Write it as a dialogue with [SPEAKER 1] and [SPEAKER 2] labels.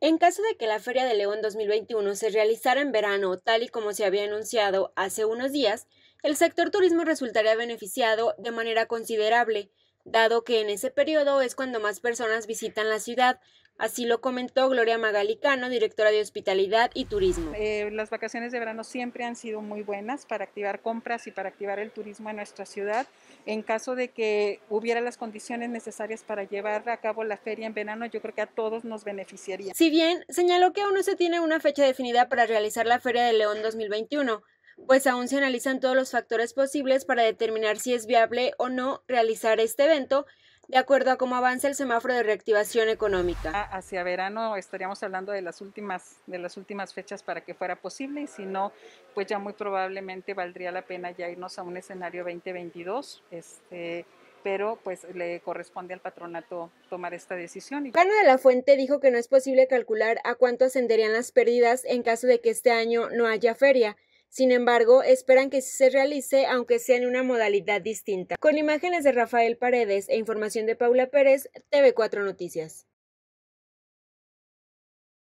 [SPEAKER 1] En caso de que la Feria de León 2021 se realizara en verano, tal y como se había anunciado hace unos días, el sector turismo resultaría beneficiado de manera considerable, dado que en ese periodo es cuando más personas visitan la ciudad. Así lo comentó Gloria Magalicano, directora de Hospitalidad y Turismo. Eh, las vacaciones de verano siempre han sido muy buenas para activar compras y para activar el turismo en nuestra
[SPEAKER 2] ciudad. En caso de que hubiera las condiciones necesarias para llevar a cabo la feria en
[SPEAKER 1] verano, yo creo que a todos nos beneficiaría. Si bien señaló que aún no se tiene una fecha definida para realizar la Feria de León 2021, pues aún se analizan todos los factores posibles para determinar si es viable o no realizar este evento, de acuerdo a cómo avanza el semáforo de reactivación económica. Ah, hacia verano estaríamos hablando de las últimas de las últimas fechas para que fuera
[SPEAKER 2] posible y si no, pues ya muy probablemente valdría la pena ya irnos a un escenario 2022, este pero pues le corresponde al patronato tomar esta decisión.
[SPEAKER 1] Cano de la Fuente dijo que no es posible calcular a cuánto ascenderían las pérdidas en caso de que este año no haya feria, sin embargo, esperan que se realice aunque sea en una modalidad distinta. Con imágenes de Rafael Paredes e información de Paula Pérez, TV4 Noticias.